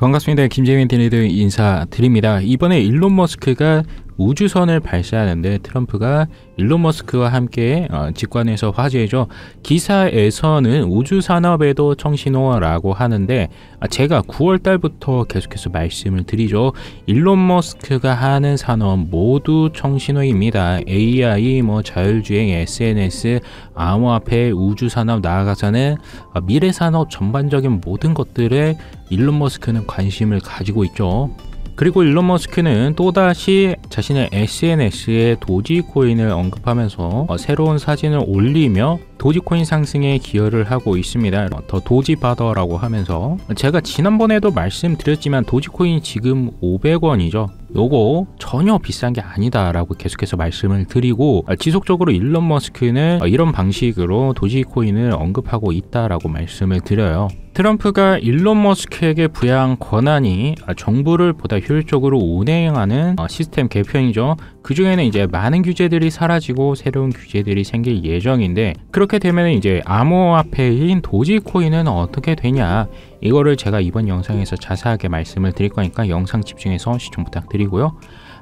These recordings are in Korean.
반갑습니다. 김재민 디네드 인사드립니다. 이번에 일론 머스크가 우주선을 발사하는데 트럼프가 일론 머스크와 함께 어, 직관해서 화제죠. 기사에서는 우주 산업에도 청신호라고 하는데 아, 제가 9월 달부터 계속해서 말씀을 드리죠. 일론 머스크가 하는 산업 모두 청신호입니다. AI, 뭐 자율주행, SNS, 암호화폐, 우주 산업 나아가서는 어, 미래 산업 전반적인 모든 것들에 일론 머스크는 관심을 가지고 있죠. 그리고 일론 머스크는 또다시 자신의 SNS에 도지코인을 언급하면서 어, 새로운 사진을 올리며 도지코인 상승에 기여를 하고 있습니다. 어, 더 도지바더라고 하면서 제가 지난번에도 말씀드렸지만 도지코인 지금 500원이죠. 요거 전혀 비싼 게 아니다라고 계속해서 말씀을 드리고 아, 지속적으로 일론 머스크는 이런 방식으로 도지코인을 언급하고 있다라고 말씀을 드려요. 트럼프가 일론 머스크에게 부여한 권한이 아, 정부를 보다 효율적으로 운행하는 어, 시스템 개편이죠. 그 중에는 이제 많은 규제들이 사라지고 새로운 규제들이 생길 예정인데 그렇게 그렇게 되면 이제 암호화폐인 도지코인은 어떻게 되냐 이거를 제가 이번 영상에서 자세하게 말씀을 드릴 거니까 영상 집중해서 시청 부탁드리고요.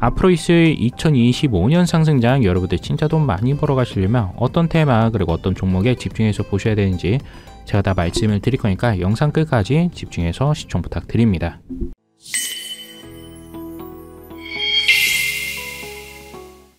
앞으로 있을 2025년 상승장 여러분들 진짜 돈 많이 벌어 가시려면 어떤 테마 그리고 어떤 종목에 집중해서 보셔야 되는지 제가 다 말씀을 드릴 거니까 영상 끝까지 집중해서 시청 부탁드립니다.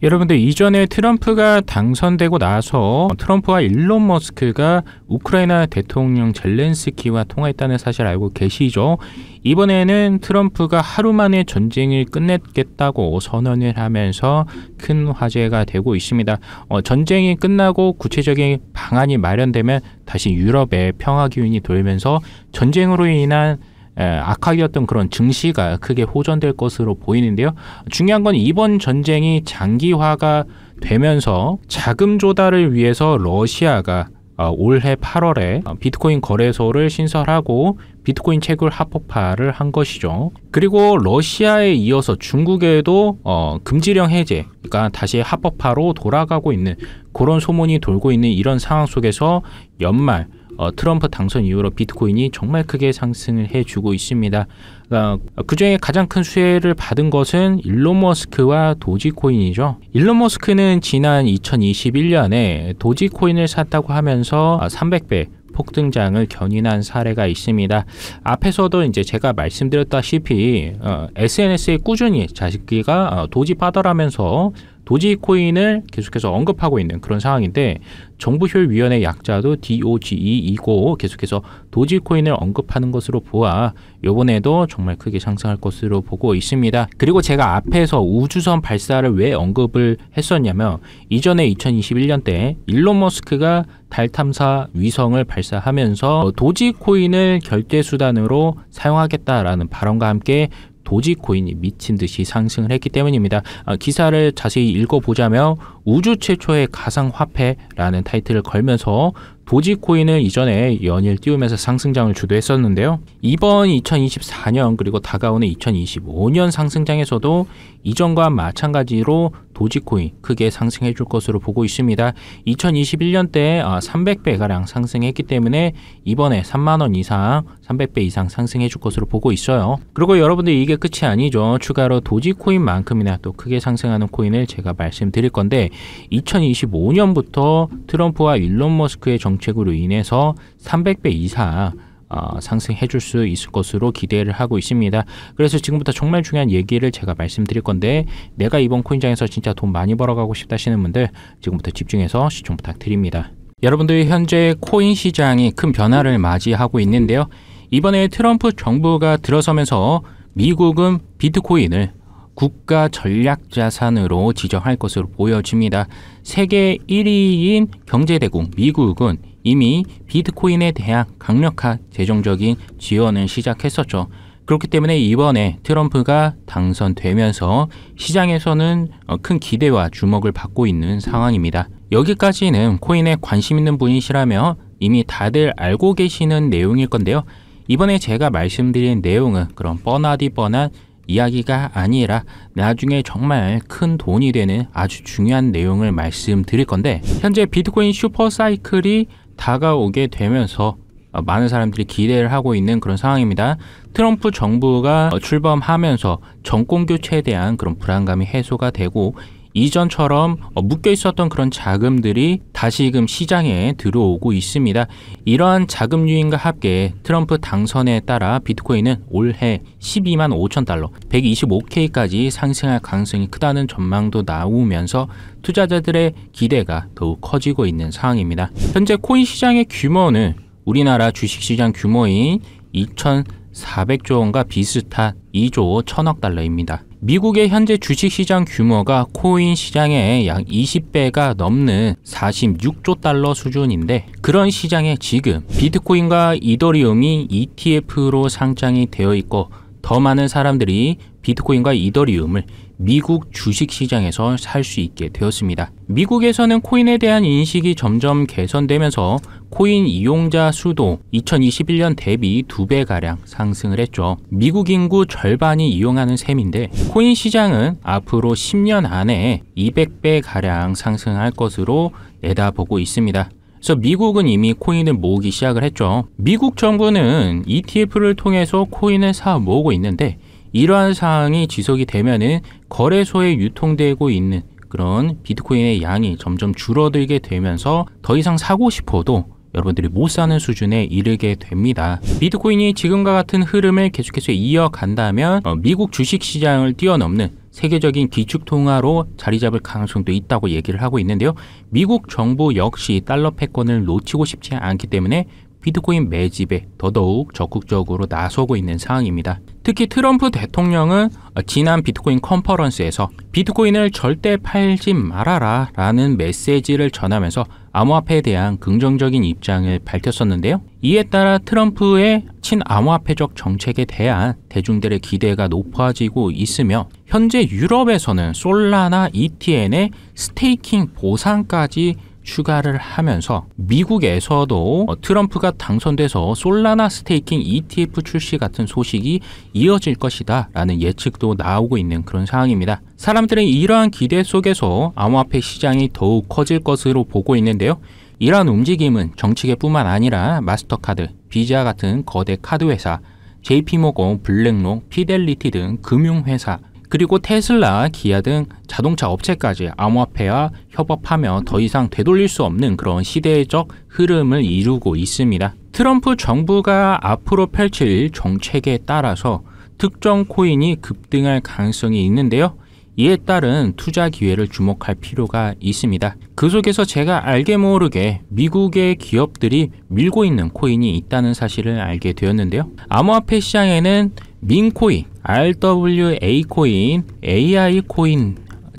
여러분들 이전에 트럼프가 당선되고 나서 트럼프와 일론 머스크가 우크라이나 대통령 젤렌스키와 통화했다는 사실 알고 계시죠? 이번에는 트럼프가 하루 만에 전쟁을 끝냈겠다고 선언을 하면서 큰 화제가 되고 있습니다. 어, 전쟁이 끝나고 구체적인 방안이 마련되면 다시 유럽의 평화 기운이 돌면서 전쟁으로 인한 예, 악학이었던 그런 증시가 크게 호전될 것으로 보이는데요. 중요한 건 이번 전쟁이 장기화가 되면서 자금 조달을 위해서 러시아가 어, 올해 8월에 어, 비트코인 거래소를 신설하고 비트코인 채굴 합법화를 한 것이죠. 그리고 러시아에 이어서 중국에도 어, 금지령 해제 그러니까 다시 합법화로 돌아가고 있는 그런 소문이 돌고 있는 이런 상황 속에서 연말 어, 트럼프 당선 이후로 비트코인이 정말 크게 상승을 해주고 있습니다. 어, 그중에 가장 큰 수혜를 받은 것은 일론 머스크와 도지코인이죠. 일론 머스크는 지난 2021년에 도지코인을 샀다고 하면서 300배 폭등장을 견인한 사례가 있습니다. 앞에서도 이제 제가 말씀드렸다시피 어, SNS에 꾸준히 자식기가 어, 도지파더라면서 도지코인을 계속해서 언급하고 있는 그런 상황인데 정부효율위원회 약자도 DOGE이고 계속해서 도지코인을 언급하는 것으로 보아 요번에도 정말 크게 상승할 것으로 보고 있습니다. 그리고 제가 앞에서 우주선 발사를 왜 언급을 했었냐면 이전에 2021년 때 일론 머스크가 달 탐사 위성을 발사하면서 도지코인을 결제 수단으로 사용하겠다라는 발언과 함께 도지코인이 미친 듯이 상승을 했기 때문입니다. 어, 기사를 자세히 읽어보자면 우주 최초의 가상화폐라는 타이틀을 걸면서 도지코인을 이전에 연일 띄우면서 상승장을 주도했었는데요. 이번 2024년 그리고 다가오는 2025년 상승장에서도 이전과 마찬가지로 도지코인 크게 상승해 줄 것으로 보고 있습니다. 2 0 2 1년때 300배가량 상승했기 때문에 이번에 3만원 이상 300배 이상 상승해 줄 것으로 보고 있어요. 그리고 여러분들 이게 끝이 아니죠. 추가로 도지코인만큼이나 또 크게 상승하는 코인을 제가 말씀드릴 건데 2025년부터 트럼프와 일론 머스크의 정 정책으로 인해서 300배 이상 어, 상승해 줄 수 있을 것으로 기대를 하고 있습니다. 그래서 지금부터 정말 중요한 얘기를 제가 말씀드릴 건데 내가 이번 코인장에서 진짜 돈 많이 벌어가고 싶다 하시는 분들 지금부터 집중해서 시청 부탁드립니다. 여러분들 현재 코인 시장이 큰 변화를 맞이하고 있는데요. 이번에 트럼프 정부가 들어서면서 미국은 비트코인을 국가 전략 자산으로 지정할 것으로 보여집니다. 세계 1위인 경제대국 미국은 이미 비트코인에 대한 강력한 재정적인 지원을 시작했었죠. 그렇기 때문에 이번에 트럼프가 당선되면서 시장에서는 어, 큰 기대와 주목을 받고 있는 상황입니다. 여기까지는 코인에 관심 있는 분이시라면 이미 다들 알고 계시는 내용일 건데요. 이번에 제가 말씀드린 내용은 그런 뻔하디 뻔한 이야기가 아니라 나중에 정말 큰 돈이 되는 아주 중요한 내용을 말씀드릴 건데 현재 비트코인 슈퍼사이클이 다가오게 되면서 많은 사람들이 기대를 하고 있는 그런 상황입니다. 트럼프 정부가 출범하면서 정권 교체에 대한 그런 불안감이 해소가 되고 이전처럼 어, 묶여 있었던 그런 자금들이 다시금 시장에 들어오고 있습니다. 이러한 자금 유인과 함께 트럼프 당선에 따라 비트코인은 올해 12만 5천 달러, 125K까지 상승할 가능성이 크다는 전망도 나오면서 투자자들의 기대가 더욱 커지고 있는 상황입니다. 현재 코인 시장의 규모는 우리나라 주식시장 규모인 2,400조 원과 비슷한 2조 1천억 달러입니다. 미국의 현재 주식시장 규모가 코인 시장의 약 20배가 넘는 46조 달러 수준인데 그런 시장에 지금 비트코인과 이더리움이 ETF로 상장이 되어 있고 더 많은 사람들이 비트코인과 이더리움을 미국 주식시장에서 살 수 있게 되었습니다. 미국에서는 코인에 대한 인식이 점점 개선되면서 코인 이용자 수도 2021년 대비 2배가량 상승을 했죠. 미국 인구 절반이 이용하는 셈인데 코인 시장은 앞으로 10년 안에 200배가량 상승할 것으로 내다보고 있습니다. 그래서 미국은 이미 코인을 모으기 시작을 했죠. 미국 정부는 ETF를 통해서 코인을 사 모으고 있는데 이러한 사항이 지속이 되면은 거래소에 유통되고 있는 그런 비트코인의 양이 점점 줄어들게 되면서 더 이상 사고 싶어도 여러분들이 못 사는 수준에 이르게 됩니다. 비트코인이 지금과 같은 흐름을 계속해서 이어간다면 어, 미국 주식시장을 뛰어넘는 세계적인 기축통화로 자리 잡을 가능성도 있다고 얘기를 하고 있는데요. 미국 정부 역시 달러 패권을 놓치고 싶지 않기 때문에 비트코인 매집에 더더욱 적극적으로 나서고 있는 상황입니다. 특히 트럼프 대통령은 어, 지난 비트코인 컨퍼런스에서 비트코인을 절대 팔지 말아라 라는 메시지를 전하면서 암호화폐에 대한 긍정적인 입장을 밝혔었는데요. 이에 따라 트럼프의 친암호화폐적 정책에 대한 대중들의 기대가 높아지고 있으며 현재 유럽에서는 솔라나 ETN의 스테이킹 보상까지 추가를 하면서 미국에서도 어, 트럼프가 당선돼서 솔라나 스테이킹 ETF 출시 같은 소식이 이어질 것이다 라는 예측도 나오고 있는 그런 상황입니다. 사람들은 이러한 기대 속에서 암호화폐 시장이 더욱 커질 것으로 보고 있는데요. 이러한 움직임은 정치계뿐만 아니라 마스터카드, 비자 같은 거대 카드 회사, JP모건, 블랙록, 피델리티 등 금융회사 그리고 테슬라, 기아 등 자동차 업체까지 암호화폐와 협업하며 더 이상 되돌릴 수 없는 그런 시대적 흐름을 이루고 있습니다. 트럼프 정부가 앞으로 펼칠 정책에 따라서 특정 코인이 급등할 가능성이 있는데요. 이에 따른 투자 기회를 주목할 필요가 있습니다. 그 속에서 제가 알게 모르게 미국의 기업들이 밀고 있는 코인이 있다는 사실을 알게 되었는데요. 암호화폐 시장에는 민코인, RWA 코인, AI 코인,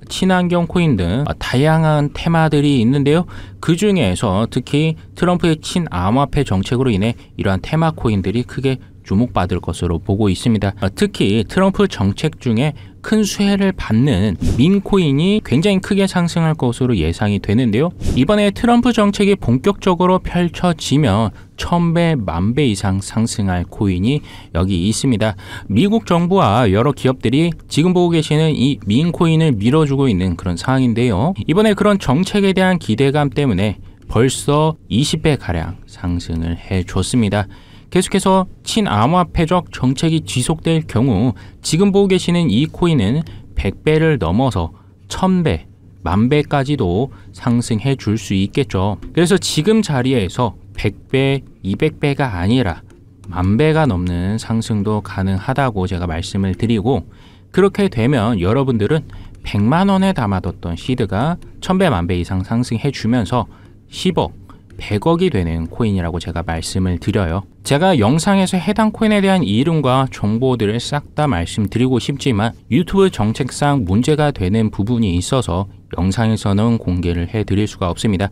친환경 코인 등 다양한 테마들이 있는데요. 그 중에서 특히 트럼프의 친암화폐 정책으로 인해 이러한 테마 코인들이 크게 주목받을 것으로 보고 있습니다. 어, 특히 트럼프 정책 중에 큰 수혜를 받는 민코인이 굉장히 크게 상승할 것으로 예상이 되는데요. 이번에 트럼프 정책이 본격적으로 펼쳐지면 천배, 만배 이상 상승할 코인이 여기 있습니다. 미국 정부와 여러 기업들이 지금 보고 계시는 이 민코인을 밀어주고 있는 그런 상황인데요. 이번에 그런 정책에 대한 기대감 때문에 벌써 20배가량 상승을 해줬습니다. 계속해서 친암화폐적 정책이 지속될 경우 지금 보고 계시는 이 코인은 100배를 넘어서 1000배, 만배까지도 상승해 줄 수 있겠죠. 그래서 지금 자리에서 100배, 200배가 아니라 만배가 넘는 상승도 가능하다고 제가 말씀을 드리고 그렇게 되면 여러분들은 100만원에 담아뒀던 시드가 1000배, 만배 이상 상승해 주면서 10억, 100억이 되는 코인이라고 제가 말씀을 드려요. 제가 영상에서 해당 코인에 대한 이름과 정보들을 싹 다 말씀드리고 싶지만 유튜브 정책상 문제가 되는 부분이 있어서 영상에서는 공개를 해드릴 수가 없습니다.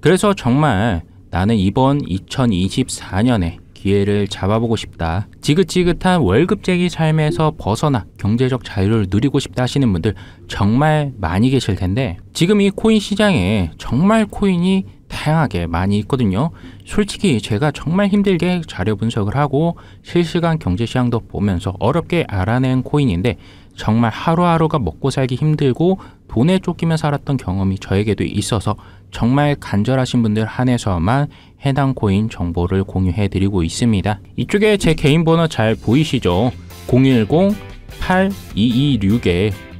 그래서 정말 나는 이번 2024년에 기회를 잡아보고 싶다. 지긋지긋한 월급쟁이 삶에서 벗어나 경제적 자유를 누리고 싶다 하시는 분들 정말 많이 계실 텐데 지금 이 코인 시장에 정말 코인이 다양하게 많이 있거든요. 솔직히 제가 정말 힘들게 자료 분석을 하고 실시간 경제 시황도 보면서 어렵게 알아낸 코인인데 정말 하루하루가 먹고 살기 힘들고 돈에 쫓기며 살았던 경험이 저에게도 있어서 정말 간절하신 분들 한해서만 해당 코인 정보를 공유해 드리고 있습니다. 이쪽에 제 개인 번호 잘 보이시죠? 0 1 0 8 2 2 6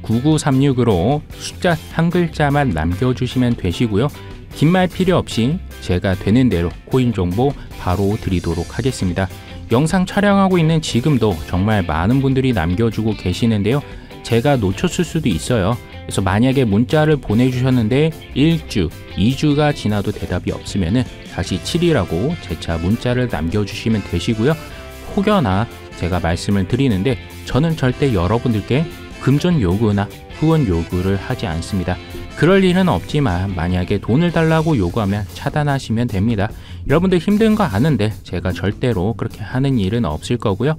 9936으로 숫자 한 글자만 남겨주시면 되시고요. 긴말 필요 없이 제가 되는 대로 코인 정보 바로 드리도록 하겠습니다. 영상 촬영하고 있는 지금도 정말 많은 분들이 남겨주고 계시는데요. 제가 놓쳤을 수도 있어요. 그래서 만약에 문자를 보내주셨는데 1주, 2주가 지나도 대답이 없으면 다시 7이라고 재차 문자를 남겨주시면 되시고요. 혹여나 제가 말씀을 드리는데 저는 절대 여러분들께 금전 요구나 후원 요구를 하지 않습니다. 그럴 일은 없지만 만약에 돈을 달라고 요구하면 차단하시면 됩니다. 여러분들 힘든 거 아는데 제가 절대로 그렇게 하는 일은 없을 거고요.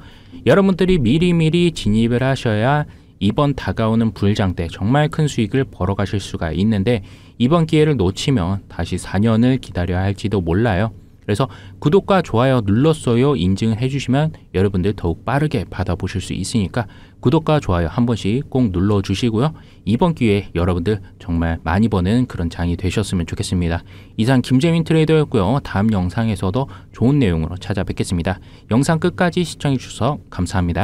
여러분들이 미리미리 진입을 하셔야 이번 다가오는 불장 때 정말 큰 수익을 벌어가실 수가 있는데 이번 기회를 놓치면 다시 4년을 기다려야 할지도 몰라요. 그래서 구독과 좋아요 눌렀어요 인증 해주시면 여러분들 더욱 빠르게 받아보실 수 있으니까 구독과 좋아요 한 번씩 꼭 눌러주시고요. 이번 기회에 여러분들 정말 많이 버는 그런 장이 되셨으면 좋겠습니다. 이상 김재민 트레이더였고요. 다음 영상에서도 좋은 내용으로 찾아뵙겠습니다. 영상 끝까지 시청해주셔서 감사합니다.